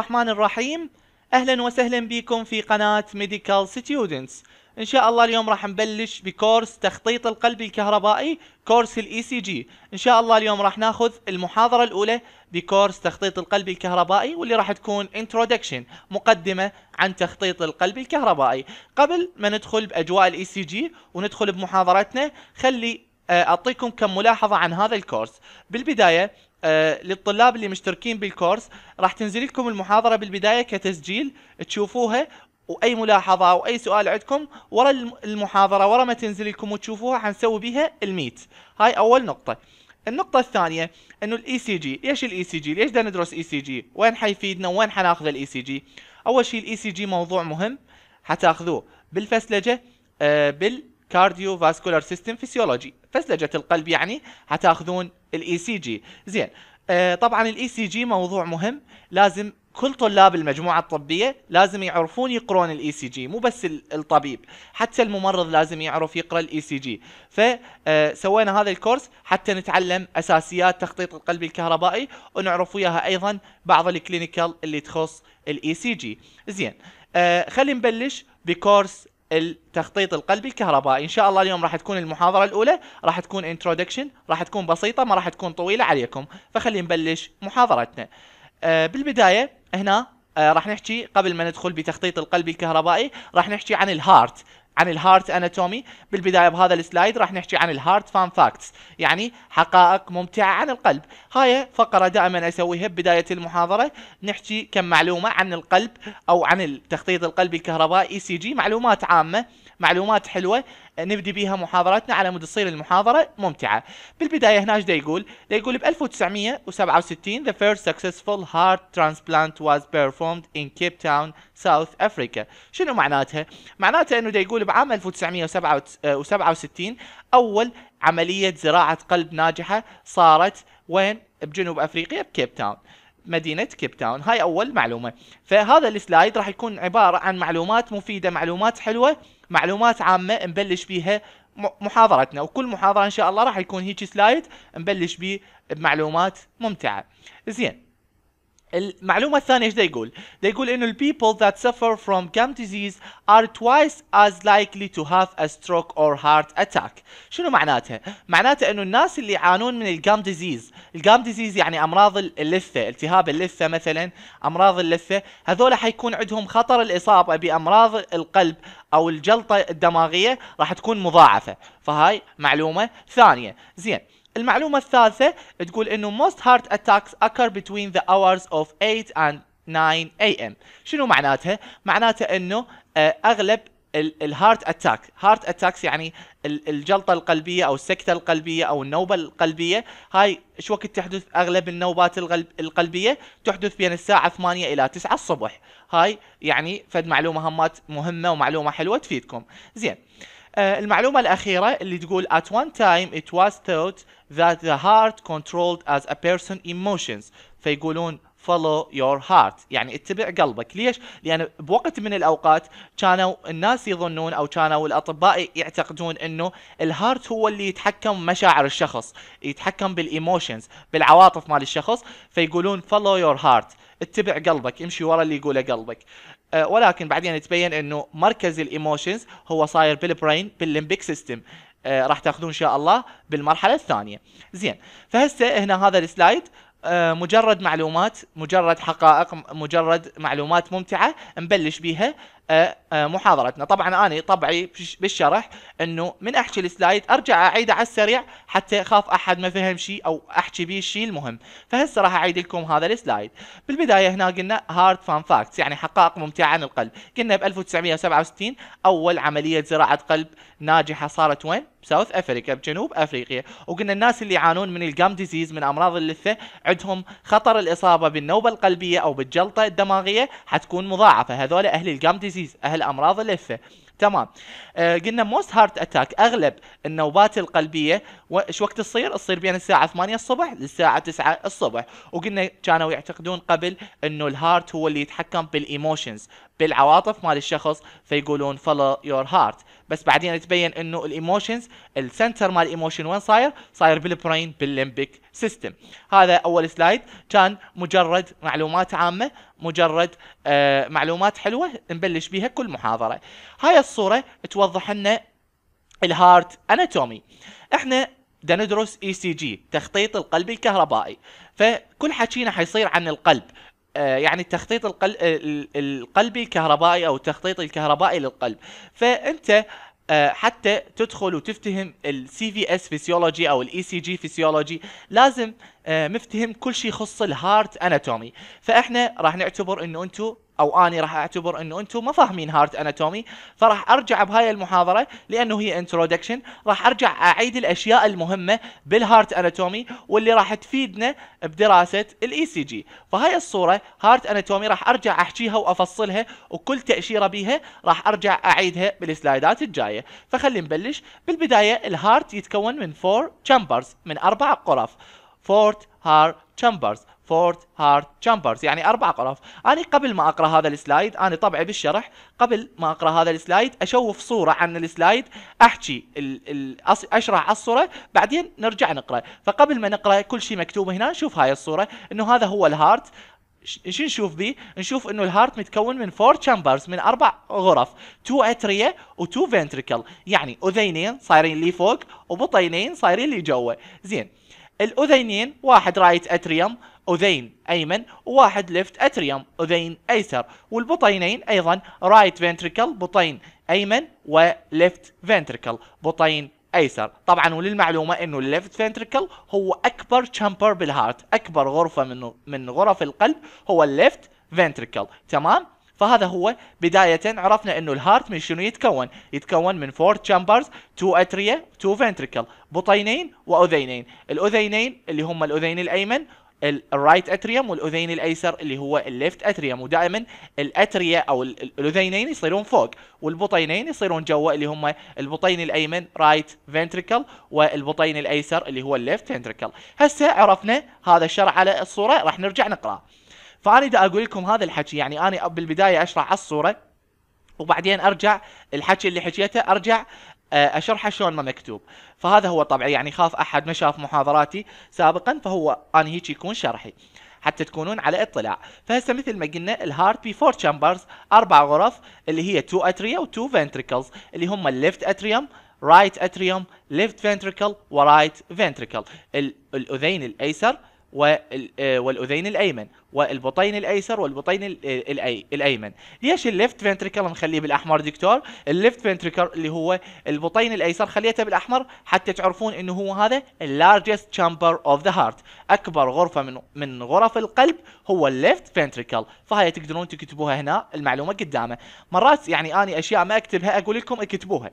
الرحمن الرحيم اهلا وسهلا بكم في قناة ميديكال ستيودنتس ان شاء الله اليوم راح نبلش بكورس تخطيط القلب الكهربائي كورس الاي سي e جي ان شاء الله اليوم راح ناخذ المحاضرة الاولى بكورس تخطيط القلب الكهربائي واللي راح تكون انترودكشن مقدمة عن تخطيط القلب الكهربائي قبل ما ندخل باجواء الاي سي e جي وندخل بمحاضرتنا خلي آه، اعطيكم كم ملاحظة عن هذا الكورس بالبداية آه، للطلاب اللي مشتركين بالكورس راح تنزل لكم المحاضرة بالبداية كتسجيل تشوفوها واي ملاحظه او اي سؤال عندكم ورا المحاضره ورا ما تنزل لكم وتشوفوها حنسوي بها الميت هاي اول نقطه النقطة الثانية انه الاي سي e جي، إيش الاي سي e جي؟ ليش بدنا ندرس اي سي جي؟ وين حيفيدنا؟ وين حناخذ الاي سي e جي؟ اول شيء الاي سي جي موضوع مهم حتاخذوه بالفسلجة آه بالكارديو فاسكولار سيستم فيسيولوجي، فسلجه القلب يعني هتاخذون الاي سي e جي زين آه طبعا الاي سي e جي موضوع مهم لازم كل طلاب المجموعه الطبيه لازم يعرفون يقرون الاي سي e جي مو بس الطبيب حتى الممرض لازم يعرف يقرا الاي سي جي فسوينا آه، هذا الكورس حتى نتعلم اساسيات تخطيط القلب الكهربائي ونعرف وياها ايضا بعض الكلينيكال اللي تخص الاي سي جي زين آه، خلينا نبلش بكورس التخطيط القلبي الكهربائي ان شاء الله اليوم راح تكون المحاضره الاولى راح تكون انترودكشن راح تكون بسيطه ما راح تكون طويله عليكم فخلينا نبلش محاضرتنا أه بالبدايه هنا أه راح نحكي قبل ما ندخل بتخطيط القلبي الكهربائي راح نحكي عن الهارت عن الهارت اناتومي بالبدايه بهذا السلايد راح نحكي عن الهارت فان فاكتس يعني حقائق ممتعه عن القلب هاي فقره دائما اسويها ببدايه المحاضره نحكي كم معلومه عن القلب او عن التخطيط القلبي الكهربائي اي سي جي معلومات عامه معلومات حلوه نبدي بيها محاضرتنا على مود تصير المحاضره ممتعه بالبدايه هنا ايش يقول دا يقول ب 1967 the first successful heart transplant was performed in Cape Town South Africa شنو معناتها معناتها انه دا يقول بعام 1967 آه، اول عمليه زراعه قلب ناجحه صارت وين بجنوب افريقيا بكيب تاون مدينة كيب تاون هاي أول معلومة فهذا السلايد راح يكون عبارة عن معلومات مفيدة معلومات حلوة معلومات عامة نبلش بيها محاضرتنا وكل محاضرة إن شاء الله راح يكون هيك سلايد نبلش بيه بمعلومات ممتعة زين المعلومة الثانية ايش دا يقول؟ دا يقول انه البيبول people that suffer from gum disease are twice as likely to have a stroke or heart attack. شنو معناتها؟ معناتها انه الناس اللي يعانون من الجام ديزيز، الجام ديزيز يعني امراض اللثة، التهاب اللثة مثلا، امراض اللثة، هذول حيكون عندهم خطر الاصابة بامراض القلب او الجلطة الدماغية راح تكون مضاعفة، فهاي معلومة ثانية، زين. المعلومة الثالثة تقول انه most heart attacks occur between the hours of 8 and 9 am شنو معناتها؟ معناتها انه آه، اغلب الهارت اتاك هارت اتاكس يعني الجلطه القلبيه او السكته القلبيه او النوبه القلبيه هاي شو وقت تحدث اغلب النوبات القلبيه تحدث بين الساعه 8 الى 9 الصبح هاي يعني فد معلومه همات مهمه ومعلومه حلوه تفيدكم زين آه، المعلومة الأخيرة اللي تقول at one time it was thought that the heart controlled as a person emotions فيقولون follow your heart يعني اتبع قلبك ليش لان بوقت من الاوقات كانوا الناس يظنون او كانوا الاطباء يعتقدون انه الهارت هو اللي يتحكم مشاعر الشخص يتحكم بالايموشنز بالعواطف مال الشخص فيقولون follow your heart اتبع قلبك امشي ورا اللي يقوله قلبك آه، ولكن بعدين تبين انه مركز الايموشنز هو صاير بالبرين بالليمبيك سيستم آه، راح تاخذوه ان شاء الله بالمرحله الثانيه زين فهسه هنا هذا السلايد آه، مجرد معلومات مجرد حقائق مجرد معلومات ممتعه نبلش بيها أه، أه، محاضرتنا طبعا انا طبعي بالشرح انه من احكي السلايد ارجع اعيده على السريع حتى اخاف احد ما فهم شيء او احكي به الشيء المهم فهسه راح اعيد لكم هذا السلايد بالبدايه هنا قلنا هارد فان فاكتس يعني حقائق ممتعه عن القلب قلنا ب 1967 اول عمليه زراعه قلب ناجحه صارت وين ساوث افريقيا بجنوب افريقيا وقلنا الناس اللي يعانون من الجام ديزيز من امراض اللثه عندهم خطر الاصابه بالنوبه القلبيه او بالجلطه الدماغيه حتكون مضاعفه هذول اهل الجام ديزيز ديزيز اهل امراض اللثه تمام آه قلنا موست هارت اتاك اغلب النوبات القلبيه وش وقت تصير؟ تصير بين الساعه 8 الصبح للساعه 9 الصبح وقلنا كانوا يعتقدون قبل انه الهارت هو اللي يتحكم بالايموشنز بالعواطف مال الشخص فيقولون فولو يور هارت بس بعدين تبين انه الايموشنز السنتر مال الايموشن وين صاير؟ صاير بالبرين بالليمبيك سيستم هذا اول سلايد كان مجرد معلومات عامه مجرد آه معلومات حلوه نبلش بها كل محاضره هاي الصورة توضح لنا الهارت اناتومي احنا بدنا ندرس اي e سي جي تخطيط القلب الكهربائي فكل حكينا حيصير عن القلب آه، يعني التخطيط القلبي آه، الكهربائي او التخطيط الكهربائي للقلب فانت آه، حتى تدخل وتفتهم السي في اس فيسيولوجي او الاي سي جي فيسيولوجي لازم مفتهم كل شيء يخص الهارت اناتومي فاحنا راح نعتبر انه انتم او اني راح اعتبر انه انتم ما فاهمين هارت اناتومي فراح ارجع بهاي المحاضره لانه هي انترودكشن راح ارجع اعيد الاشياء المهمه بالهارت اناتومي واللي راح تفيدنا بدراسه الاي سي e جي فهاي الصوره هارت اناتومي راح ارجع احكيها وافصلها وكل تاشيره بيها راح ارجع اعيدها بالسلايدات الجايه فخلي نبلش بالبدايه الهارت يتكون من فور تشامبرز من اربع غرف فورت هار تشامبرز فورت هارت تشامبرز يعني اربع غرف انا قبل ما اقرا هذا السلايد انا طبعي بالشرح قبل ما اقرا هذا السلايد اشوف صوره عن السلايد احكي اشرح على الصوره بعدين نرجع نقرا فقبل ما نقرا كل شيء مكتوب هنا نشوف هاي الصوره انه هذا هو الهارت شو نشوف بيه؟ نشوف انه الهارت متكون من فور تشامبرز من اربع غرف، تو اتريا وتو فنتريكل، يعني اذينين صايرين لي فوق وبطينين صايرين لي جوا، زين. الأذينين واحد رايت أتريوم أذين أيمن وواحد ليفت أتريوم أذين أيسر والبطينين أيضا رايت فنتريكل بطين أيمن وليفت فنتريكل بطين ايسر طبعا وللمعلومه انه الليفت فنتريكل هو اكبر تشامبر بالهارت اكبر غرفه من من غرف القلب هو الليفت فنتريكل تمام فهذا هو بداية عرفنا انه الهارت من شنو يتكون؟ يتكون من فور تشامبرز تو اتريا تو فنتريكل، بطينين واذينين الاذينين اللي هم الاذين الايمن الرايت اتريوم والاذين الايسر اللي هو الليفت اتريوم ودائما الاتريا او الاذينين يصيرون فوق والبطينين يصيرون جوا اللي هم البطين الايمن رايت فنتريكل والبطين الايسر اللي هو الليفت فنتريكل هسه عرفنا هذا الشرح على الصوره راح نرجع نقراه فانا دا اقول لكم هذا الحكي يعني انا بالبدايه اشرح على الصوره وبعدين ارجع الحكي اللي حكيته ارجع آه، اشرحه شلون ما مكتوب فهذا هو طبعي يعني خاف احد ما شاف محاضراتي سابقا فهو انا هيك يكون شرحي حتى تكونون على اطلاع فهسه مثل ما قلنا الهارت بي فور تشامبرز اربع غرف اللي هي تو اتريا و فنتريكلز اللي هم الليفت اتريوم رايت اتريوم ليفت فنتريكل ورايت فنتريكل الاذين الايسر آه، والاذين الايمن والبطين الايسر والبطين آه، الايمن ليش الليفت فنتريكل نخليه بالاحمر دكتور الليفت فنتريكل اللي هو البطين الايسر خليته بالاحمر حتى تعرفون انه هو هذا اللارجست chamber اوف ذا هارت اكبر غرفه من من غرف القلب هو الليفت فنتريكل فهاي تقدرون تكتبوها هنا المعلومه قدامه مرات يعني اني اشياء ما اكتبها اقول لكم اكتبوها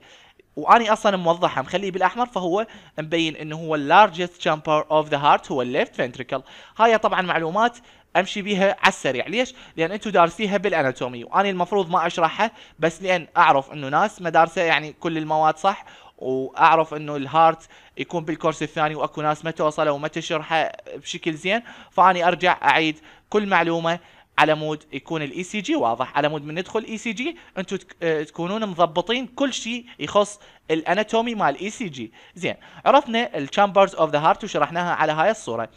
واني اصلا موضحها مخليه بالاحمر فهو مبين انه هو اللارجست جامبر اوف ذا هارت هو الليفت فنتريكل هاي طبعا معلومات امشي بيها على السريع ليش لان انتم دارسيها بالاناتومي واني المفروض ما اشرحها بس لان اعرف انه ناس مدارسه يعني كل المواد صح واعرف انه الهارت يكون بالكورس الثاني واكو ناس ما توصله وما تشرحه بشكل زين فاني ارجع اعيد كل معلومه على مود يكون الاي سي e جي واضح على مود من ندخل اي e سي جي انتم آه، تكونون مضبطين كل شيء يخص الاناتومي مال الاي سي جي زين عرفنا الشامبرز اوف ذا هارت وشرحناها على هاي الصوره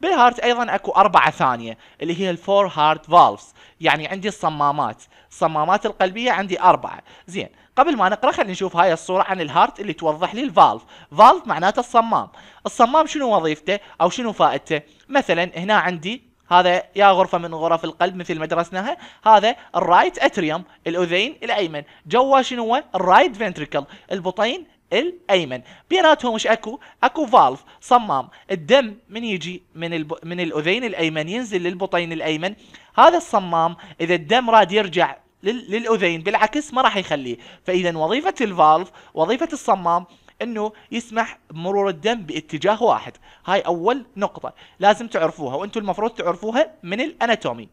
بالهارت ايضا اكو اربعه ثانيه اللي هي الفور هارت فالفز يعني عندي الصمامات الصمامات القلبيه عندي اربعه زين قبل ما نقرا خلينا نشوف هاي الصوره عن الهارت اللي توضح لي الفالف فالف معناته الصمام الصمام شنو وظيفته او شنو فائدته مثلا هنا عندي هذا يا غرفه من غرف القلب مثل ما درسناها هذا الرايت اتريوم الاذين الايمن جوا شنو الرايت فنتريكل البطين الايمن بيناتهم ايش اكو اكو فالف صمام الدم من يجي من الب... من الاذين الايمن ينزل للبطين الايمن هذا الصمام اذا الدم راد يرجع لل... للاذين بالعكس ما راح يخليه فاذا وظيفه الفالف وظيفه الصمام انه يسمح بمرور الدم باتجاه واحد هاي اول نقطه لازم تعرفوها وانتم المفروض تعرفوها من الاناتومي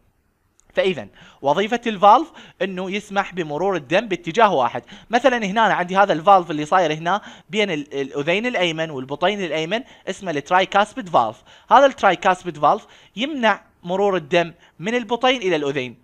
فاذا وظيفه الفالف انه يسمح بمرور الدم باتجاه واحد مثلا هنا عندي هذا الفالف اللي صاير هنا بين الاذين الايمن والبطين الايمن اسمه الترايكاسبيد فالف هذا الترايكاسبيد فالف يمنع مرور الدم من البطين الى الاذين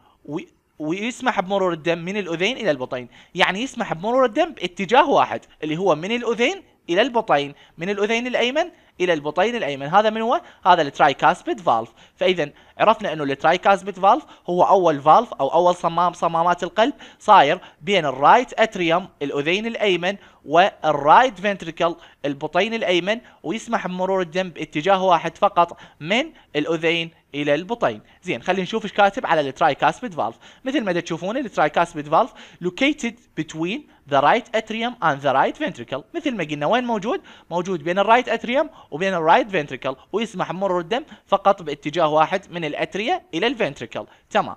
ويسمح بمرور الدم من الاذين الى البطين يعني يسمح بمرور الدم باتجاه واحد اللي هو من الاذين الى البطين من الاذين الايمن الى البطين الايمن هذا من هو هذا الترايكاسبيد فالف فاذا عرفنا انه الترايكاسبيد فالف هو اول فالف او اول صمام صمامات القلب صاير بين الرايت اتريوم الاذين الايمن والرايت فنتريكل البطين الايمن ويسمح بمرور الدم باتجاه واحد فقط من الاذين الى البطين زين خلينا نشوف ايش كاتب على التراي كاسبيد فالف مثل ما تشوفون التراي كاسبيد فالف لوكيتد بتوين ذا رايت اتريوم اند ذا رايت ventricle مثل ما قلنا وين موجود موجود بين الرايت اتريوم وبين الرايت فنتريكل ويسمح مرور الدم فقط باتجاه واحد من الاتريا الى الفنتريكل تمام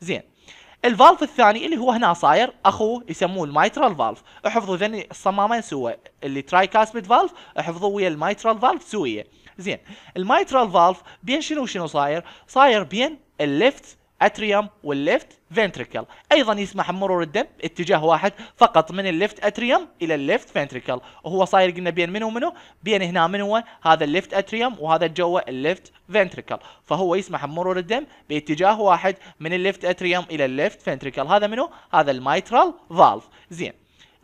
زين الفالف الثاني اللي هو هنا صاير اخوه يسموه الميترال فالف احفظوا ذني الصمامين سوا اللي تراي كاسبيد فالف احفظوا ويا الميترال فالف سويه زين المايترال فالف بين شنو شنو صاير صاير بين الليفت اتريوم والليفت فنتريكل ايضا يسمح بمرور الدم اتجاه واحد فقط من الليفت اتريوم الى الليفت فنتريكل وهو صاير قلنا بين منو منو بين هنا من هو هذا الليفت اتريوم وهذا جوا الليفت فنتريكل فهو يسمح بمرور الدم باتجاه واحد من الليفت اتريوم الى الليفت فنتريكل هذا منو هذا المايترال فالف زين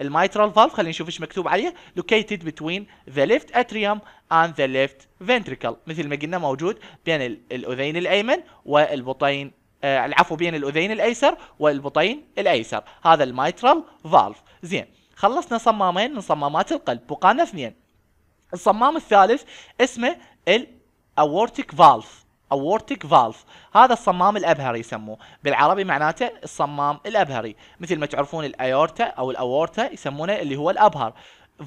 الميترال فالف خلينا نشوف ايش مكتوب عليه located between the left atrium and the left ventricle مثل ما قلنا موجود بين الاذين الايمن والبطين آه العفو بين الاذين الايسر والبطين الايسر هذا الميترال فالف زين خلصنا صمامين من صمامات القلب بقانا اثنين الصمام الثالث اسمه الاورتيك فالف اورتيك فالف هذا الصمام الابهري يسموه بالعربي معناته الصمام الابهري مثل ما تعرفون الايورتا او الاورتا يسمونه اللي هو الابهر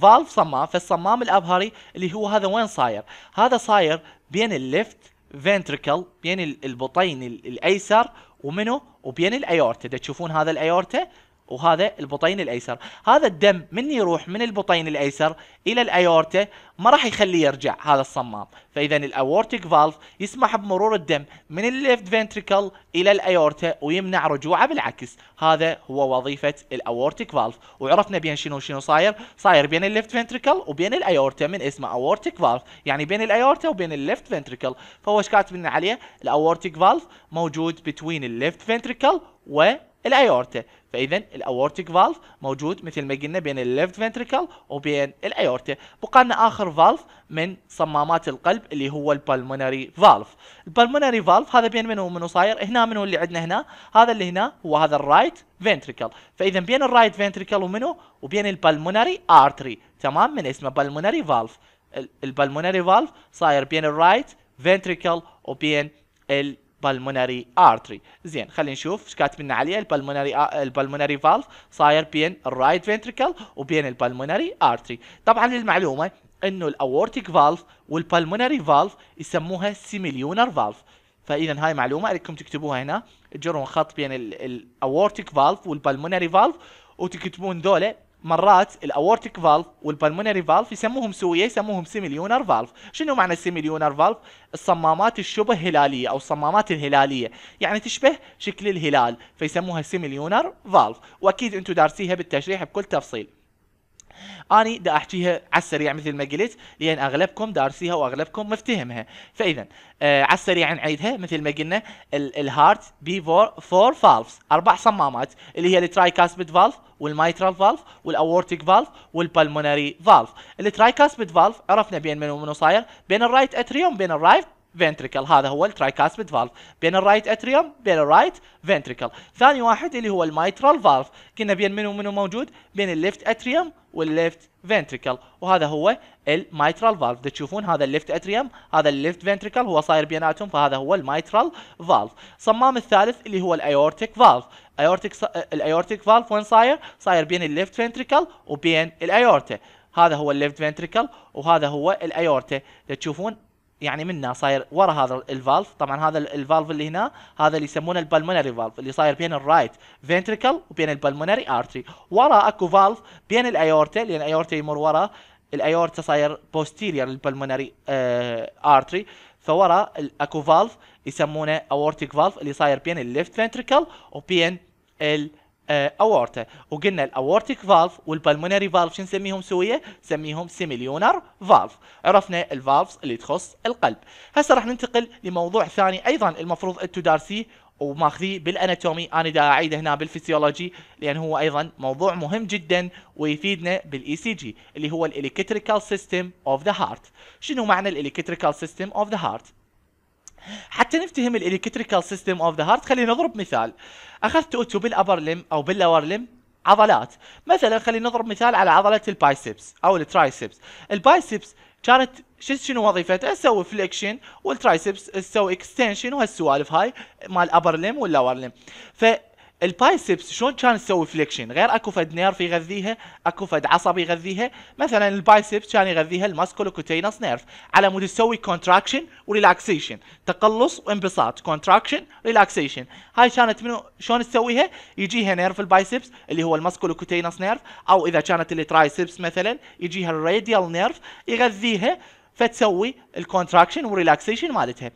فالف صمام فالصمام الابهري اللي هو هذا وين صاير هذا صاير بين الليفت فنتركل بين البطين الايسر ومنه وبين الايورتا تشوفون هذا الايورتا وهذا البطين الايسر هذا الدم من يروح من البطين الايسر الى الايورتا ما راح يخليه يرجع هذا الصمام فاذا الاورتيك فالف يسمح بمرور الدم من الليفت فنتريكل الى الايورتا ويمنع رجوعه بالعكس هذا هو وظيفه الاورتيك فالف وعرفنا بين شنو شنو صاير صاير بين الليفت فنتريكل وبين الايورتا من اسمه اورتيك فالف يعني بين الايورتا وبين الليفت فنتريكل فهو ايش كاتب لنا عليه الاورتيك فالف موجود بتوين الليفت فنتريكل والايورتا فاذا الاورتيك فالف موجود مثل ما قلنا بين الليفت فنتريكل وبين الايورتا بقالنا اخر فالف من صمامات القلب اللي هو البالمونري فالف البالمونري فالف هذا بين منو ومنو صاير هنا منو اللي عندنا هنا هذا اللي هنا هو هذا الرايت فنتريكل فاذا بين الرايت فنتريكل ومنو وبين البالمونري ارتري تمام من اسمه بالمونري فالف البالمونري فالف صاير بين الرايت فنتريكل وبين ال بالمونري ارتري زين خلينا نشوف ايش كاتب لنا عليه البالمونري البالمونري فالف صاير بين الرايت فينتريكل وبين البالمونري ارتري طبعا للمعلومه انه الاورتيك فالف والبالمونري فالف يسموها سيميليونر فالف فاذا هاي معلومه عليكم تكتبوها هنا تجرون خط بين الاورتيك فالف والبالمونري فالف وتكتبون ذولا مرات الاورتيك فالف والبلمونري فالف يسموهم سويه يسموهم سيميليونر فالف شنو معنى سيميليونر فالف الصمامات الشبه هلاليه او الصمامات الهلاليه يعني تشبه شكل الهلال فيسموها سيميليونر فالف واكيد انتم دارسيها بالتشريح بكل تفصيل اني دا احكيها على السريع مثل ما قلت لان اغلبكم دارسيها واغلبكم مفتهمها فاذا آه على السريع نعيدها مثل ما قلنا الهارت بي فور فالفز اربع صمامات اللي هي الترايكاسبيد فالف والمايترال فالف والاورتيك فالف والبلمونري فالف الترايكاسبيد فالف عرفنا بين منو منو صاير بين الرايت اتريوم بين الرايت فنتريكل هذا هو الترايكاسبيد فالف بين الرايت اتريوم بين الرايت فنتريكل ثاني واحد اللي هو الميترال فالف كنا بين منو منو موجود بين الليفت اتريوم والليفت فنتريكل وهذا هو الميترال فالف تشوفون هذا الليفت اتريوم هذا الليفت فنتريكل هو صاير بيناتهم فهذا هو الميترال فالف صمام الثالث اللي هو الايورتيك فالف ايورتيك الايورتيك فالف وين صاير صاير بين الليفت فنتريكل وبين الايورتا هذا هو الليفت فنتريكل وهذا هو الايورتا تشوفون يعني منا صاير ورا هذا الفالف طبعا هذا الفالف اللي هنا هذا اللي يسمونه البلمونري فالف اللي صاير بين الرايت فينتريكل وبين البلمونري ارتري ورا اكو فالف بين الايورتا لان الايورتا يمر ورا الايورتا صاير بوستيرير للبلمونري ارتري فورا اكو فالف يسمونه اورتيك فالف اللي صاير بين الليفت فينتريكل وبين ال اورتا آه، وقلنا الاورتيك فالف والبلمونري فالف شو نسميهم سويه نسميهم سيميليونر فالف عرفنا الفالفز اللي تخص القلب هسه راح ننتقل لموضوع ثاني ايضا المفروض انتم دارسيه وماخذيه بالاناتومي انا دا اعيد هنا بالفسيولوجي لان هو ايضا موضوع مهم جدا ويفيدنا بالاي سي جي اللي هو الالكتريكال سيستم اوف ذا هارت شنو معنى الالكتريكال سيستم اوف ذا هارت حتى نفتهم الالكتريكال سيستم اوف ذا هارت خلينا نضرب مثال اخذت اوتو بالابر لم او باللور لم عضلات مثلا خلينا نضرب مثال على عضله البايسبس او الترايسبس البايسبس كانت شنو وظيفتها؟ تسوي فليكشن والترايسبس تسوي اكستنشن وهالسوالف هاي مال ابر لم واللور لم ف البايسبس شلون كان تسوي فليكشن غير اكو فد نيرف يغذيها اكو فد عصب يغذيها مثلا البايسبس كان يغذيها الماسكولوكوتينس نيرف على مود تسوي كونتراكشن وريلاكسيشن تقلص وانبساط كونتراكشن ريلاكسيشن هاي كانت منو شلون تسويها يجيها نيرف البايسبس اللي هو الماسكولوكوتينس نيرف او اذا كانت الترايسبس مثلا يجيها الراديال نيرف يغذيها فتسوي الكونتراكشن والريلاكسيشن مالتها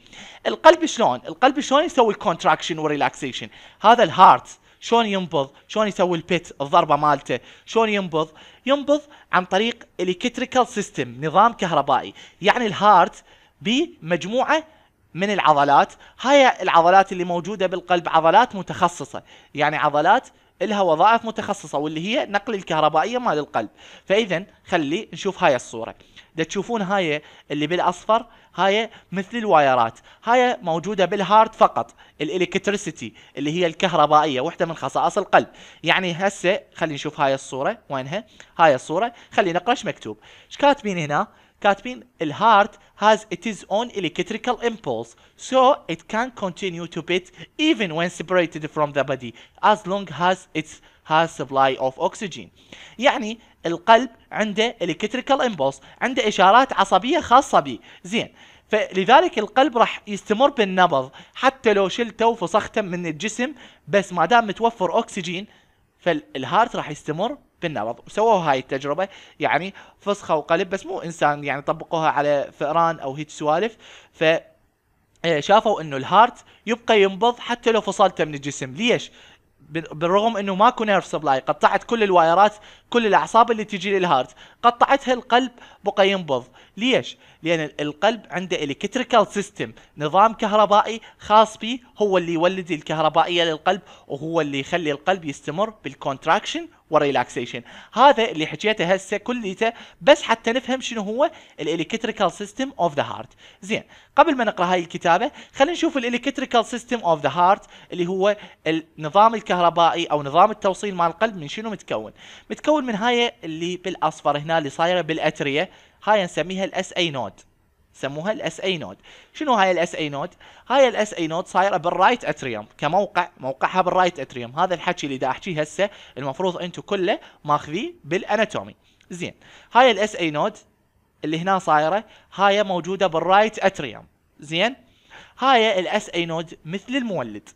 القلب شلون القلب شلون يسوي الكونتراكشن والريلاكسيشن هذا الهارت شلون ينبض شلون يسوي البيت الضربه مالته شلون ينبض ينبض عن طريق الكتريكال سيستم نظام كهربائي يعني الهارت بمجموعه من العضلات هاي العضلات اللي موجوده بالقلب عضلات متخصصه يعني عضلات لها وظائف متخصصه واللي هي نقل الكهربائيه مال القلب فاذا خلي نشوف هاي الصوره دا تشوفون هاي اللي بالاصفر هاي مثل الوايرات هاي موجوده بالهارت فقط الالكتريسيتي اللي هي الكهربائيه وحده من خصائص القلب يعني هسه خلينا نشوف هاي الصوره وينها هاي الصوره خلينا نقرا مكتوب ايش كاتبين هنا كاتبين الهارت has its own electrical impulse so it can continue to beat even when separated from the body as long as it has supply of oxygen يعني القلب عنده الكتريكال امبولس عنده اشارات عصبيه خاصه به زين فلذلك القلب راح يستمر بالنبض حتى لو شلته وفسخته من الجسم بس ما دام متوفر اكسجين فالهارت راح يستمر بالنبض وسووا هاي التجربة يعني فسخوا قلب بس مو انسان يعني طبقوها على فئران او هيك سوالف ف آه، شافوا انه الهارت يبقى ينبض حتى لو فصلته من الجسم ليش بالرغم انه ماكو نيرف سبلاي قطعت كل الوايرات كل الاعصاب اللي تجي للهارت قطعتها القلب بقى ينبض ليش لان القلب عنده الكتريكال سيستم نظام كهربائي خاص به هو اللي يولد الكهربائيه للقلب وهو اللي يخلي القلب يستمر بالكونتراكشن وريلاكسيشن هذا اللي حكيته هسه كليته بس حتى نفهم شنو هو الالكتريكال سيستم اوف ذا هارت زين قبل ما نقرا هاي الكتابه خلينا نشوف الالكتريكال سيستم اوف ذا هارت اللي هو النظام الكهربائي او نظام التوصيل مال القلب من شنو متكون متكون من هاي اللي بالاصفر هنا اللي صايره بالاتريه هاي نسميها الاس اي نود سموها الاس اي نود شنو هاي الاس اي نود هاي الاس اي نود صايره بالرايت اتريوم كموقع موقعها بالرايت اتريوم هذا الحكي اللي دا احكيه هسه المفروض انتم كله ماخذيه بالاناتومي زين هاي الاس اي نود اللي هنا صايره هاي موجوده بالرايت اتريوم زين هاي الاس اي نود مثل المولد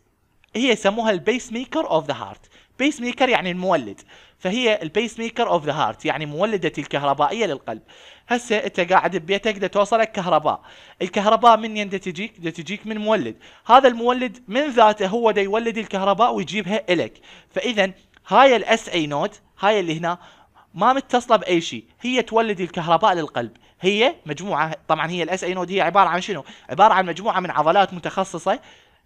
هي يسموها البيس ميكر اوف ذا هارت بيس ميكر يعني المولد فهي البيس ميكر اوف ذا هارت يعني مولده الكهربائيه للقلب هسه انت قاعد ببيتك دا توصلك كهرباء الكهرباء من ين تجيك دا تجيك من مولد هذا المولد من ذاته هو دا يولد الكهرباء ويجيبها الك فاذا هاي الاس اي نود هاي اللي هنا ما متصله باي شيء هي تولد الكهرباء للقلب هي مجموعه طبعا هي الاس اي نود هي عباره عن شنو عباره عن مجموعه من عضلات متخصصه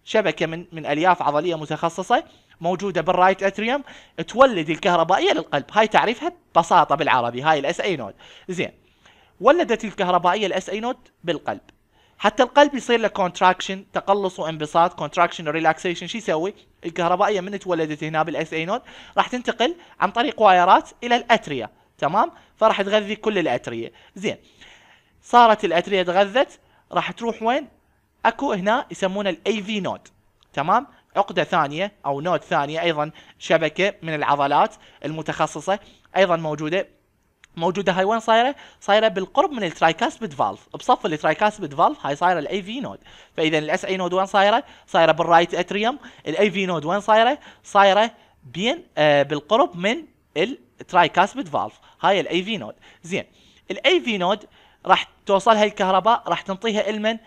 شبكه من من الياف عضليه متخصصه موجوده بالرايت اتريوم تولد الكهربائيه للقلب هاي تعريفها ببساطه بالعربي هاي الاس اي نود زين ولدت الكهربائيه الاس اي نود بالقلب حتى القلب يصير له كونتراكشن تقلص وانبساط كونتراكشن وريلاكسيشن شو يسوي؟ الكهربائيه من تولدت هنا بالاس اي نود راح تنتقل عن طريق وايرات الى الاتريا تمام؟ فراح تغذي كل الاتريا زين صارت الاتريا تغذت راح تروح وين؟ اكو هنا يسمونه الاي في نود تمام؟ عقدة ثانية أو نود ثانية أيضا شبكة من العضلات المتخصصة أيضا موجودة موجودة هاي وين صايرة؟ صايرة بالقرب من الترايكاسبيد فالف، بصف الترايكاسبيد فالف هاي صايرة الاي في نود، فإذا الاس اي نود وين صايرة؟ صايرة بالرايت اتريوم، الاي في نود وين صايرة؟ صايرة بين آه بالقرب من الترايكاسبيد فالف، هاي الاي في نود، زين، الاي في نود راح توصلها الكهرباء راح تنطيها المن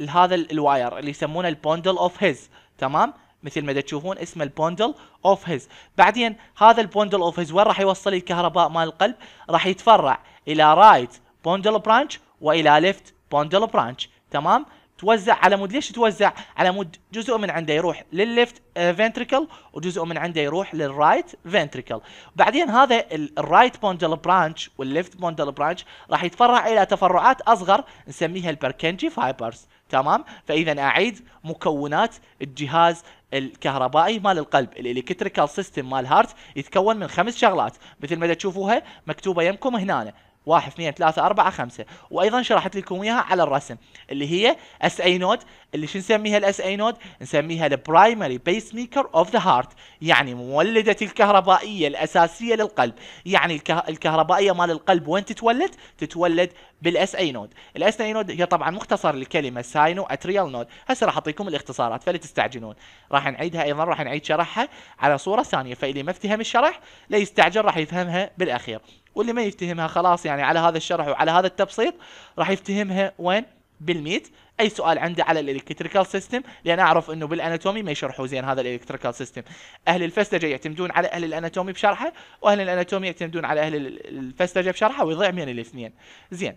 لهذا الواير اللي يسمونه البوندل اوف هيز تمام مثل ما تشوفون اسمه البوندل اوف هيز بعدين هذا البوندل اوف هيز وين راح يوصل الكهرباء مال القلب راح يتفرع الى رايت بوندل برانش والى ليفت بوندل برانش تمام توزع على مود ليش توزع على مود جزء من عنده يروح للليفت فنتريكل آه، وجزء من عنده يروح للرايت فنتريكل بعدين هذا الرايت بوندل برانش والليفت بوندل برانش راح يتفرع الى تفرعات اصغر نسميها البركنجي فايبرز تمام فاذا اعيد مكونات الجهاز الكهربائي مال القلب الالكتريكال سيستم مال هارت يتكون من خمس شغلات مثل ما تشوفوها مكتوبه يمكم هنا واحد اثنين ثلاثة أربعة خمسة وأيضا شرحت لكم إياها على الرسم اللي هي اس اي نود اللي شو نسميها الاس اي نود نسميها البرايمري بيس ميكر اوف ذا هارت يعني مولدة الكهربائية الأساسية للقلب يعني الكهربائية مال القلب وين تتولد؟ تتولد بالاس اي نود الاس اي نود هي طبعا مختصر لكلمة ساينو اتريال نود هسه راح أعطيكم الاختصارات فلا تستعجلون راح نعيدها أيضا راح نعيد شرحها على صورة ثانية فاللي ما افتهم الشرح لا يستعجل راح يفهمها بالأخير واللي ما يفتهمها خلاص يعني على هذا الشرح وعلى هذا التبسيط راح يفتهمها وين بالميت اي سؤال عنده على الالكتريكال سيستم لان اعرف انه بالاناتومي ما يشرحوا زين هذا الالكتريكال سيستم اهل الفسلجه يعتمدون على اهل الاناتومي بشرحه واهل الاناتومي يعتمدون على اهل الفسلجه بشرحه ويضيع من الاثنين زين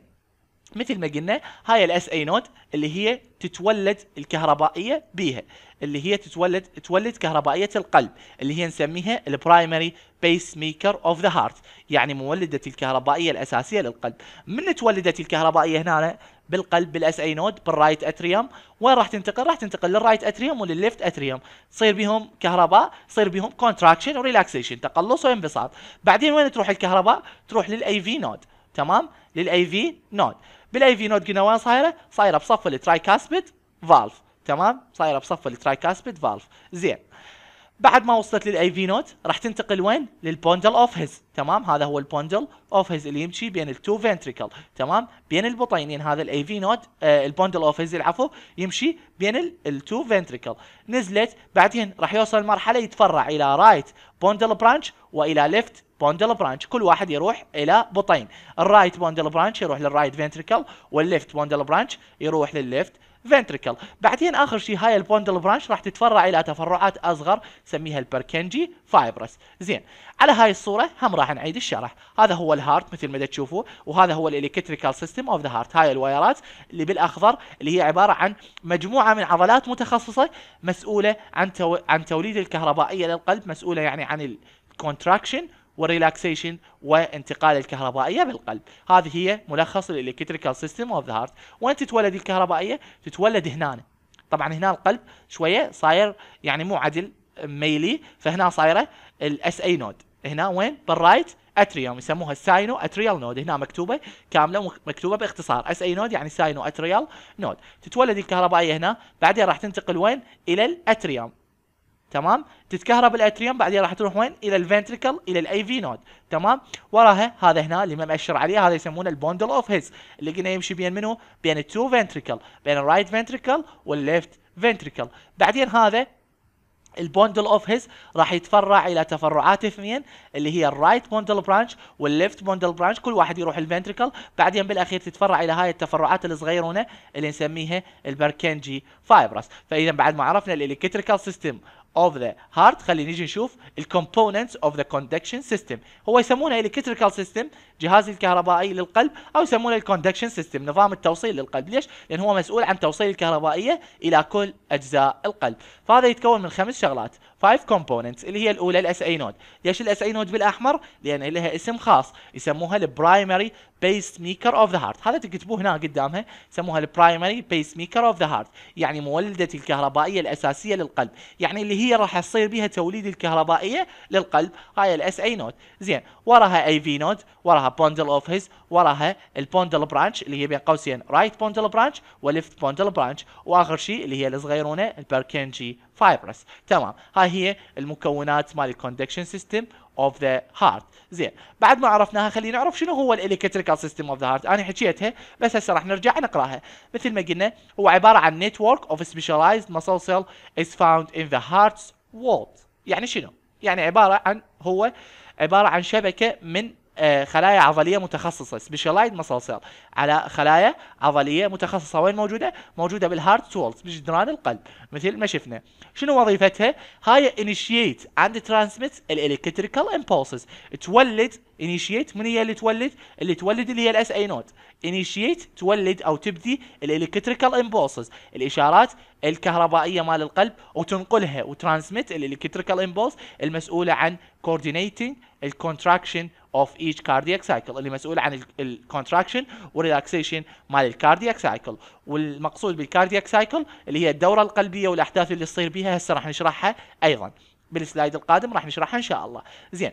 مثل ما قلنا هاي الاس اي نود اللي هي تتولد الكهربائيه بيها اللي هي تتولد تولد كهربائيه القلب اللي هي نسميها البرايمري بيس ميكر اوف ذا هارت يعني مولده الكهربائيه الاساسيه للقلب من تولدت الكهربائيه هنا بالقلب بالاس اي نود بالرايت اتريوم وين راح تنتقل راح تنتقل للرايت اتريوم وللليفت اتريوم تصير بهم كهرباء تصير بهم كونتراكشن وريلاكسيشن تقلص وانبساط بعدين وين تروح الكهرباء تروح للاي في نود تمام للاي في نود بالاي في نود قلنا وين صايره؟ صايره بصف التراي كاسبيد فالف تمام؟ صايره بصف التراي كاسبيد فالف زين بعد ما وصلت للاي في نوت راح تنتقل وين؟ للبوندل اوف هيز تمام هذا هو البوندل اوف هيز اللي يمشي بين التو فنتريكل تمام بين البطينين هذا الاي في نوت البوندل اوف هيز العفو يمشي بين التو فنتريكل نزلت بعدين راح يوصل مرحله يتفرع الى رايت بوندل برانش والى ليفت بوندل برانش كل واحد يروح الى بطين الرايت بوندل برانش يروح للرايت فنتريكل والليفت بوندل برانش يروح للليفت فنتركل بعدين اخر شيء هاي البوندل برانش راح تتفرع الى تفرعات اصغر نسميها البركنجي فايبرس زين على هاي الصوره هم راح نعيد الشرح هذا هو الهارت مثل ما تشوفوا وهذا هو الالكتريكال سيستم اوف ذا هارت هاي الوايرات اللي بالاخضر اللي هي عباره عن مجموعه من عضلات متخصصه مسؤوله عن تو... عن توليد الكهربائيه للقلب مسؤوله يعني عن الكونتراكشن والريلاكسيشن وانتقال الكهربائيه بالقلب هذه هي ملخص الالكتريكال سيستم اوف ذا هارت وين تتولد الكهربائيه تتولد هنا طبعا هنا القلب شويه صاير يعني مو عدل ميلي فهنا صايره الاس اي نود هنا وين بالرايت اتريوم يسموها الساينو اتريال نود هنا مكتوبه كامله مكتوبه باختصار اس اي نود يعني ساينو اتريال نود تتولد الكهربائيه هنا بعدين راح تنتقل وين الى الاتريوم تمام تتكهرب الاتريوم بعدين راح تروح وين الى الفنتريكل الى الاي في نود تمام وراها هذا هنا اللي ما مأشر عليه هذا يسمونه البوندل اوف هيز اللي قلنا يمشي بين منو بين التو فنتريكل بين الرايت فنتريكل والليفت فنتريكل بعدين هذا البوندل اوف هيز راح يتفرع الى تفرعات اثنين اللي هي الرايت بوندل برانش والليفت بوندل برانش كل واحد يروح الفنتريكل بعدين بالاخير تتفرع الى هاي التفرعات الصغيرونه اللي نسميها البركنجي فايبرس فاذا بعد ما عرفنا الالكتريكال سيستم of the heart خلينا نيجي نشوف الكومبوننتس of the conduction system هو يسمونه الكتريكال سيستم جهاز الكهربائي للقلب او يسمونه الكوندكشن سيستم نظام التوصيل للقلب ليش لان هو مسؤول عن توصيل الكهربائيه الى كل اجزاء القلب فهذا يتكون من خمس شغلات 5 كومبوننتس اللي هي الاولى الاس اي نود ليش الاس اي نود بالاحمر لان لها اسم خاص يسموها البرايمري بيس ميكر اوف ذا هارت هذا تكتبوه هنا قدامها يسموها البرايمري بيس ميكر اوف ذا هارت يعني مولده الكهربائيه الاساسيه للقلب يعني اللي هي راح تصير بها توليد الكهربائيه للقلب هاي الاس اي نود زين وراها اي في نود وراها بوندل اوف هيز وراها البوندل برانش اللي هي بين قوسين رايت بوندل برانش وليفت بوندل برانش واخر شيء اللي هي الصغيرونه البركنجي فايبرس تمام هاي هي المكونات مال الكوندكشن سيستم اوف ذا هارت زين بعد ما عرفناها خلينا نعرف شنو هو الالكتريكال سيستم اوف ذا هارت انا حكيتها بس هسه راح نرجع نقراها مثل ما قلنا هو عباره عن نتورك اوف سبيشاليزد مسل سيل از فاوند ان ذا هارتس وولد يعني شنو يعني عباره عن هو عباره عن شبكه من آه، خلايا عضليه متخصصه سبيشالايد مسل سيل على خلايا عضليه متخصصه وين موجوده؟ موجوده بالهارت سولز بجدران القلب مثل ما شفنا شنو وظيفتها هاي انيشيت اند ترانسميت الالكتريكال امبولسز تولد انيشيت من هي اللي تولد اللي تولد اللي هي الاس اي نوت انيشيت تولد او تبدي الالكتريكال امبولسز الاشارات الكهربائيه مال القلب وتنقلها وترانسميت الالكتريكال امبولس المسؤوله عن كوردينيتنج الكونتراكشن اوف each cardiac سايكل اللي مسؤول عن الكونتراكشن والريلاكسيشن مال الكاردياك سايكل والمقصود بالكاردياك سايكل اللي هي الدوره القلبيه الخلفيه والاحداث اللي تصير بيها هسه راح نشرحها ايضا بالسلايد القادم راح نشرحها ان شاء الله زين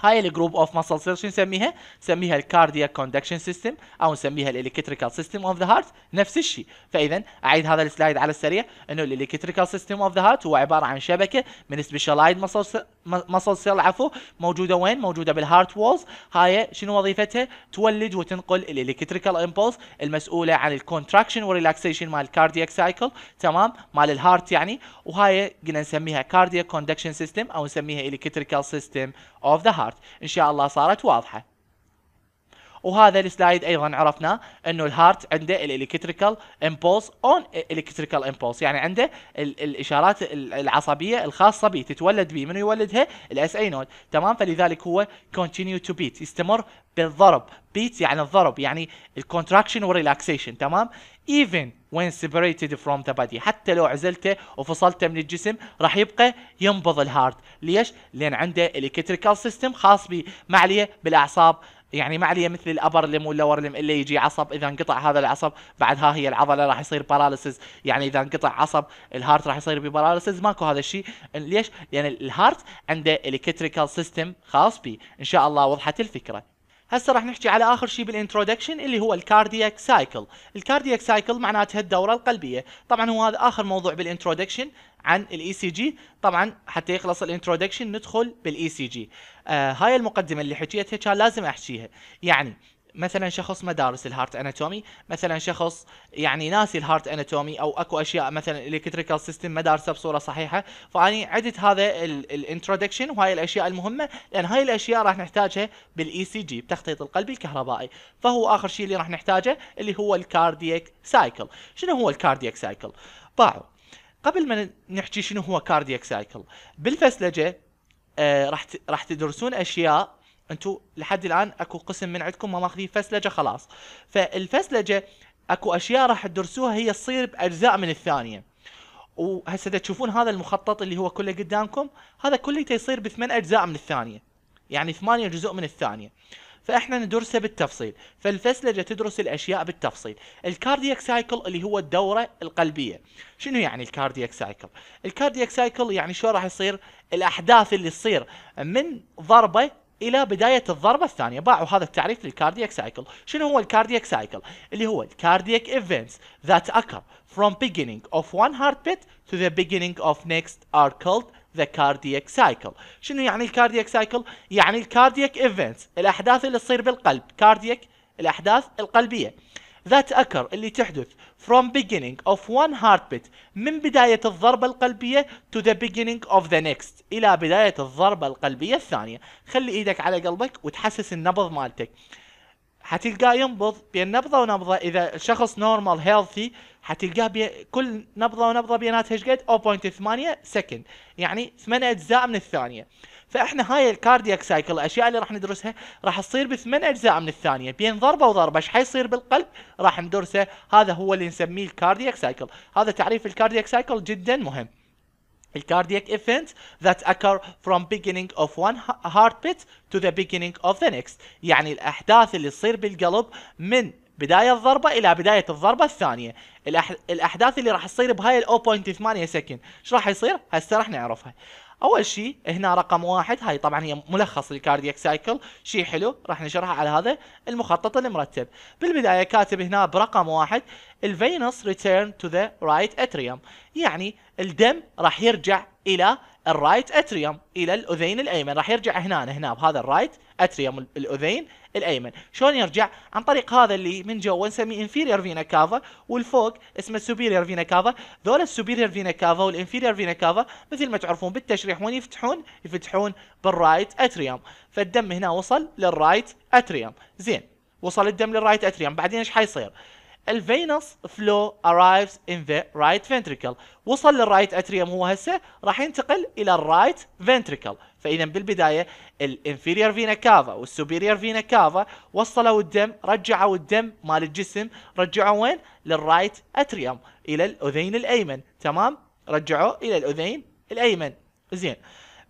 هاي الجروب اوف ماسل سيلز شو نسميها؟ نسميها الكارديا كوندكشن سيستم او نسميها الالكتريكال سيستم اوف ذا هارت نفس الشيء، فاذا اعيد هذا السلايد على السريع انه الالكتريكال سيستم اوف ذا هارت هو عباره عن شبكه من سبيشالايد ماسل ماسل سيل عفوا موجوده وين موجوده بالهارت وولز هاي شنو وظيفتها تولد وتنقل الالكتريكال امبولس المسؤوله عن الكونتراكشن والريلاكسيشن مال الكاردياك سايكل تمام مال الهارت يعني وهاي قلنا نسميها كاردياك كوندكشن سيستم او نسميها الكتريكال سيستم اوف ذا هارت ان شاء الله صارت واضحه وهذا السلايد ايضا عرفنا انه الهارت عنده الالكتريكال امبولس اون الكتريكال امبولس يعني عنده ال الاشارات العصبيه الخاصه به تتولد به منو يولدها الاس اي نود تمام فلذلك هو كونتينيو تو بيت يستمر بالضرب بيت يعني الضرب يعني الكونتراكشن والريلاكسيشن تمام even when separated from the body حتى لو عزلته وفصلته من الجسم راح يبقى ينبض الهارت ليش لان عنده الكتريكال سيستم خاص به ما عليه بالاعصاب يعني ما عليه مثل الابر لم واللور لم الا يجي عصب اذا انقطع هذا العصب بعد ها هي العضله راح يصير باراليسز يعني اذا انقطع عصب الهارت راح يصير بباراليسز ماكو هذا الشيء ليش؟ لان يعني الهارت عنده الكتريكال سيستم خاص بي ان شاء الله وضحت الفكره هسه راح نحكي على اخر شيء بالانترودكشن اللي هو الكاردياك سايكل الكاردياك سايكل معناتها الدوره القلبيه طبعا هو هذا اخر موضوع بالانترودكشن عن الاي سي e جي طبعا حتى يخلص الانترودكشن ندخل بالاي e آه، سي جي هاي المقدمه اللي حكيتها كان لازم احكيها يعني مثلا شخص ما دارس الهارت اناتومي مثلا شخص يعني ناسي الهارت اناتومي او اكو اشياء مثلا الكتريكال سيستم ما دارسه بصوره صحيحه فاني عدت هذا الانترودكشن وهاي الاشياء المهمه لان هاي الاشياء راح نحتاجها بالاي سي e جي بتخطيط القلب الكهربائي فهو اخر شيء اللي راح نحتاجه اللي هو الكاردييك سايكل شنو هو الكاردييك سايكل باعوا قبل ما نحكي شنو هو كاردييك سايكل بالفسلجه آه راح راح تدرسون اشياء انتم لحد الان اكو قسم من عندكم ما ماخذين فسلجه خلاص فالفسلجه اكو اشياء راح تدرسوها هي تصير باجزاء من الثانيه وهسه تشوفون هذا المخطط اللي هو كله قدامكم هذا كله يصير بثمان اجزاء من الثانيه يعني ثمانية جزء من الثانيه فاحنا ندرسه بالتفصيل فالفسلجه تدرس الاشياء بالتفصيل الكاردياك سايكل اللي هو الدوره القلبيه شنو يعني الكاردياك سايكل الكاردياك سايكل يعني شو راح يصير الاحداث اللي تصير من ضربه الى بدايه الضربه الثانيه باعوا هذا التعريف للكاردياك سايكل شنو هو الكاردياك سايكل اللي هو الكاردياك ايفنتس ذات occur from beginning of one heartbeat to the beginning of next are called the cardiac cycle شنو يعني الكاردياك سايكل يعني الكاردياك ايفنتس الاحداث اللي تصير بالقلب كاردياك الاحداث القلبيه ذات اكر اللي تحدث from beginning of one heartbeat من بداية الضربة القلبية to the beginning of the next إلى بداية الضربة القلبية الثانية خلي إيدك على قلبك وتحسس النبض مالتك حتلقاه ينبض بين نبضة ونبضة إذا شخص نورمال هيلثي حتلقاه بي... كل نبضة ونبضة بيناتها ايش قد 0.8 سكند يعني 8 أجزاء من الثانية فاحنا هاي الكاردياك سايكل الاشياء اللي راح ندرسها راح تصير بثمان اجزاء من الثانيه بين ضربه وضربه ايش حيصير بالقلب راح ندرسه هذا هو اللي نسميه الكاردياك سايكل هذا تعريف الكاردياك سايكل جدا مهم cardiac events that occur from beginning of one heartbeat to the beginning of the next يعني الأحداث اللي تصير بالقلب من بداية الضربة إلى بداية الضربة الثانية الأح... الأحداث اللي راح تصير بهاي ال 0.8 سكند ايش راح يصير هسه راح نعرفها اول شيء هنا رقم واحد هاي طبعا هي ملخص الكاردياك سايكل شيء حلو راح نشرحها على هذا المخطط المرتب بالبدايه كاتب هنا برقم واحد الفينوس ريتيرن تو ذا رايت اتريوم يعني الدم راح يرجع الى الرايت اتريوم الى الاذين الايمن راح يرجع هنا هنا بهذا الرايت اتريوم الاذين الايمن شلون يرجع عن طريق هذا اللي من جوا نسميه انفيرير فينا كافا والفوق اسمه سوبيرير فينا كافا ذول السوبيرير فينا كافا والانفيرير فينا كافا مثل ما تعرفون بالتشريح وين يفتحون يفتحون بالرايت اتريوم فالدم هنا وصل للرايت اتريوم زين وصل الدم للرايت اتريوم بعدين ايش حيصير الفينوس فلو arrives in the right ventricle وصل للرايت اتريوم هو هسه راح ينتقل الى الرايت ventricle فاذا بالبدايه الانفيرير فينا كافا والسوبيرير فينا كافا وصلوا الدم رجعوا الدم مال الجسم رجعوا وين للرايت اتريوم الى الاذين الايمن تمام رجعوا الى الاذين الايمن زين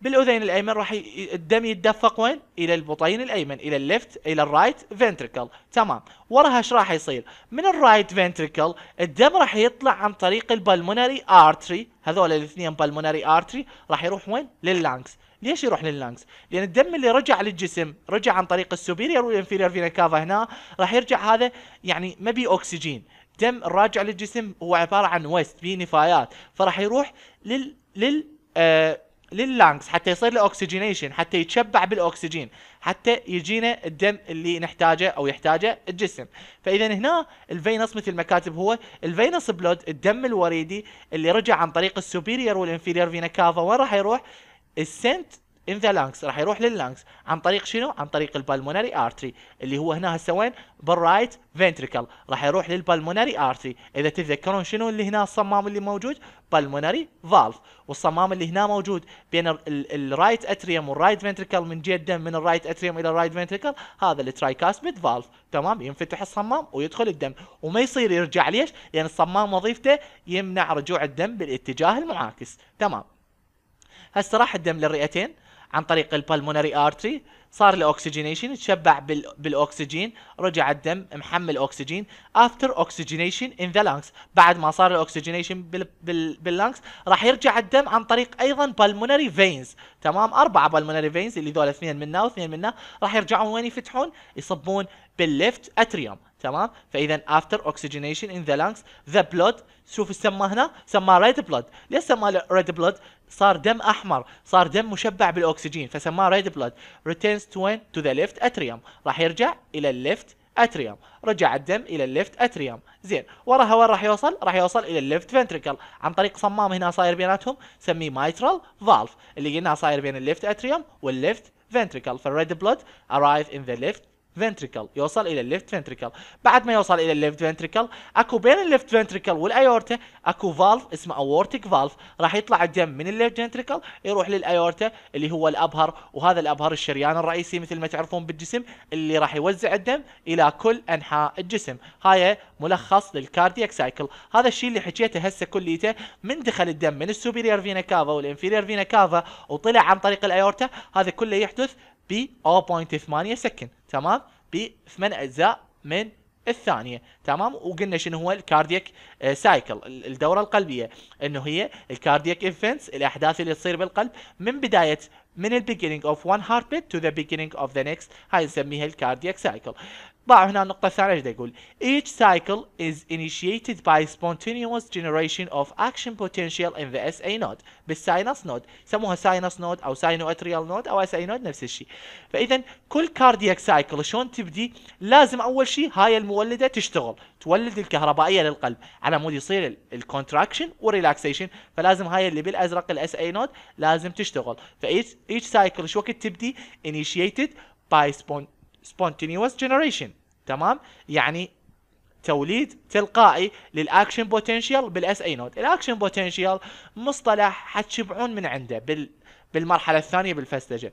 بالاذين الايمن راح الدم يتدفق وين؟ الى البطين الايمن الى الليفت الى الرايت فنتركل تمام وراها ايش راح يصير؟ من الرايت فنتركل الدم راح يطلع عن طريق البلمونري ارتري هذول الاثنين بلمونري ارتري راح يروح وين؟ لللانكس ليش يروح لللانكس؟ لان الدم اللي رجع للجسم رجع عن طريق السوبيريور والانفيريور فينا كافا هنا راح يرجع هذا يعني ما بي اكسجين دم الراجع للجسم هو عباره عن ويست بي نفايات فراح يروح لل لل آه لللانكس حتى يصير له اوكسجينيشن حتى يتشبع بالاكسجين حتى يجينا الدم اللي نحتاجه او يحتاجه الجسم فاذا هنا الفينس مثل ما كاتب هو الفينس بلود الدم الوريدي اللي رجع عن طريق السوبيريور والانفيريور فينا كافا وين راح يروح السنت ان ذا لانكس راح يروح لللانكس عن طريق شنو؟ عن طريق البالمونري ارتري اللي هو هنا هسه وين؟ بالرايت فنتريكل راح يروح للبالمونري ارتري اذا تتذكرون شنو اللي هنا الصمام اللي موجود؟ بالمونري فالف والصمام اللي هنا موجود بين الرايت اتريوم والرايت فنتريكل من جهه الدم من الرايت اتريوم الى الرايت فنتريكل هذا الترايكاسبيد فالف تمام ينفتح الصمام ويدخل الدم وما يصير يرجع ليش؟ لان يعني الصمام وظيفته يمنع رجوع الدم بالاتجاه المعاكس تمام هسه راح الدم للرئتين عن طريق البلمونري ارتري صار الاوكسجينيشن تشبع بالاكسجين رجع الدم محمل اكسجين افتر اوكسجينيشن ان ذا لانكس بعد ما صار الاكسجينيشن باللانكس راح يرجع الدم عن طريق ايضا بالمونري فينز تمام اربعه بالمونري فينز اللي ذول اثنين منا واثنين منا راح يرجعون وين يفتحون يصبون بالليفت اتريوم تمام فاذا افتر اوكسجينيشن ان ذا لانكس ذا بلود شوف سماه هنا سماه ريد بلود، ليش سماه ريد بلود؟ صار دم احمر صار دم مشبع بالاكسجين فسماه ريد بلود، ريتينز تو وين تو ذا ليفت اتريوم راح يرجع الى الليفت اتريوم رجع الدم الى الليفت اتريوم زين وراها وين راح يوصل راح يوصل الى الليفت فنتريكل عن طريق صمام هنا صاير بيناتهم سميه مايترال فالف اللي قلناه صاير بين الليفت اتريوم والليفت ventricle فالريد بلود arrive in the left فنتريكل يوصل الى الليفت فنتريكل بعد ما يوصل الى الليفت فنتريكل اكو بين الليفت فنتريكل والايورتا اكو فالف اسمه اورتيك فالف راح يطلع الدم من الليفت فنتريكل يروح للايورتا اللي هو الابهر وهذا الابهر الشريان الرئيسي مثل ما تعرفون بالجسم اللي راح يوزع الدم الى كل انحاء الجسم هاي ملخص للكاردياك سايكل هذا الشيء اللي حكيته هسه كليته من دخل الدم من السوبيرير فينا كافا والانفيرير فينا كافا وطلع عن طريق الايورتا هذا كله يحدث ب 0.8 سكند تمام 8 اجزاء من الثانيه تمام وقلنا شنو هو الكاردياك سايكل آه، الدوره القلبيه انه هي الكاردياك ايفنتس الاحداث اللي تصير بالقلب من بدايه من البيجينينج اوف وان هارت بيت تو ذا beginning اوف ذا نكست هاي نسميها الكاردياك سايكل ضع هنا النقطة الثانية ايش يقول each cycle is initiated by spontaneous generation of action potential in the SA node بالساينس نود يسموها ساينس نود او ساينو اتريال نود او اس اي نود نفس الشيء فاذا كل كاردياك سايكل شلون تبدي لازم اول شيء هاي المولدة تشتغل تولد الكهربائية للقلب على مود يصير الكونتراكشن وريلاكسيشن فلازم هاي اللي بالازرق الاس اي نود لازم تشتغل فايتش cycle شو وقت تبدي initiated by spontaneous generation تمام يعني توليد تلقائي للاكشن بوتنشال بالاس اي نوت الاكشن بوتنشال مصطلح حتشبعون من عنده بال بالمرحله الثانيه بالفستجه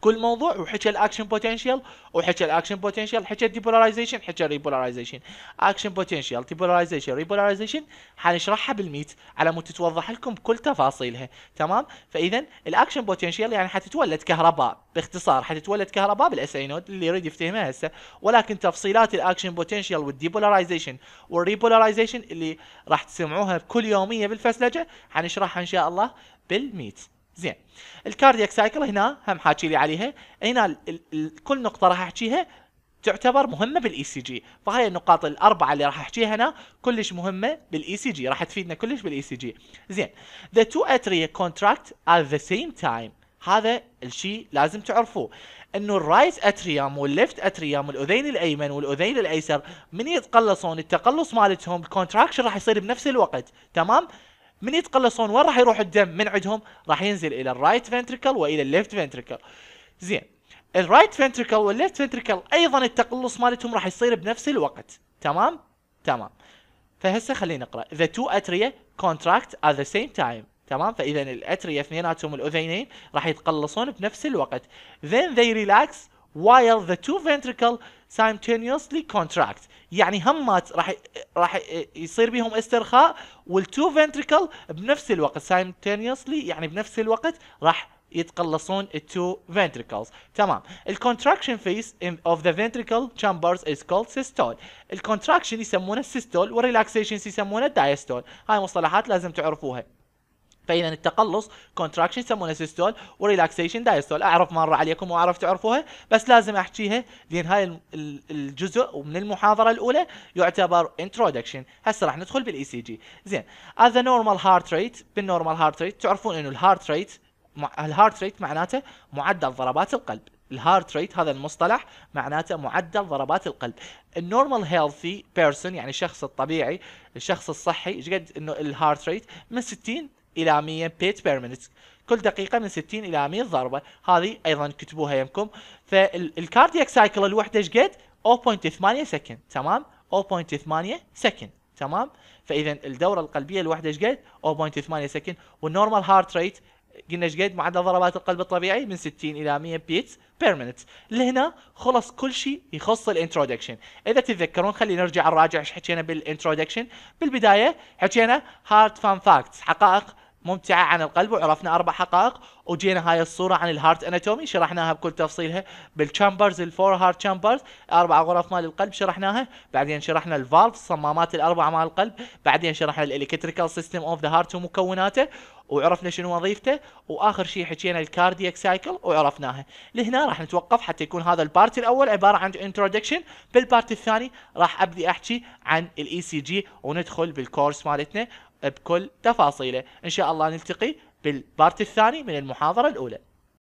كل موضوع وحكى الاكشن بوتنشال وحكى الاكشن بوتنشال حكى الديبولاريزيشن حكى الريبولاريزيشن اكشن بوتنشال ديبولاريزيشن ريبولاريزيشن حنشرحها بالميت على مود تتوضح لكم كل تفاصيلها تمام فاذا الاكشن بوتنشال يعني حتتولد كهرباء باختصار حتتولد كهرباء بالاس اي نود اللي يريد يفتهمها هسه ولكن تفصيلات الاكشن بوتنشال والديبولاريزيشن والريبولاريزيشن اللي راح تسمعوها كل يوميه بالفسلجه حنشرحها ان شاء الله بالميت زين الكاردياك سايكل هنا هم حاكي لي عليها هنا ال ال ال كل نقطه راح احكيها تعتبر مهمه بالاي سي e جي فهاي النقاط الاربعه اللي راح احكيها هنا كلش مهمه بالاي سي e جي راح تفيدنا كلش بالاي سي e جي زين ذا تو اتريا كونتراكت ات ذا سيم تايم هذا الشيء لازم تعرفوه انه الرايت اتريام والليفت اتريام والاذين الايمن والاذين الايسر من يتقلصون التقلص مالتهم الكونتراكشن راح يصير بنفس الوقت تمام من يتقلصون وين راح يروح الدم من عندهم راح ينزل الى الرايت فنتركل والى الليفت فنتركل زين الرايت فنتركل والليفت فنتركل ايضا التقلص مالتهم راح يصير بنفس الوقت تمام تمام فهسه خلينا نقرا ذا تو اتريا contract at the same time تمام فاذا الاتريا اثنيناتهم الاذينين راح يتقلصون بنفس الوقت then they relax while the two ventricle simultaneously contract يعني همات راح راح يصير بهم استرخاء والتو فنتريكل بنفس الوقت simultaneously يعني بنفس الوقت راح يتقلصون التو فنتريكلز تمام الكونتراكشن فيس اوف ذا ventricle chambers is called systole الكونتراكشن يسمونه systole والريلاكسيشن يسمونه دايستول هاي مصطلحات لازم تعرفوها فاذا التقلص كونتراكشن يسمونه سيستول وريلاكسيشن دايستول اعرف مره عليكم واعرف تعرفوها بس لازم احكيها لان هاي الجزء من المحاضره الاولى يعتبر انترودكشن هسه راح ندخل بالاي سي جي زين هذا نورمال هارت ريت بالنورمال هارت ريت تعرفون انه الهارت ريت الهارت ريت معناته معدل ضربات القلب الهارت ريت هذا المصطلح معناته معدل ضربات القلب النورمال هيلثي بيرسون يعني الشخص الطبيعي الشخص الصحي ايش قد انه الهارت ريت من 60 إلى 100 بيت بير مينت كل دقيقة من 60 إلى 100 ضربة هذه أيضا كتبوها يمكم فالكاردياك سايكل الوحدة ايش قد 0.8 سكند تمام 0.8 سكند تمام فاذا الدوره القلبيه الوحدة ايش قد 0.8 سكند والنورمال هارت ريت قلنا ايش قد معدل ضربات القلب الطبيعي من 60 الى 100 بيتس بير مينت لهنا خلص كل شيء يخص الانترودكشن اذا تتذكرون خلينا نرجع نراجع ايش حكينا بالانترودكشن بالبدايه حكينا هارت فان فاكتس حقائق ممتعة عن القلب وعرفنا أربع حقائق وجينا هاي الصورة عن الهارت اناتومي شرحناها بكل تفصيلها بالشامبرز الفور هارت شامبرز أربع غرف مال القلب شرحناها بعدين شرحنا الفالف الصمامات الأربعة مال القلب بعدين شرحنا الإلكتريكال سيستم أوف ذا هارت ومكوناته وعرفنا شنو وظيفته واخر شيء حكينا الكاردياك سايكل وعرفناها لهنا راح نتوقف حتى يكون هذا البارت الاول عباره عن انترودكشن بالبارت الثاني راح ابدي احكي عن الاي سي e جي وندخل بالكورس مالتنا بكل تفاصيله إن شاء الله نلتقي بالبارت الثاني من المحاضرة الأولى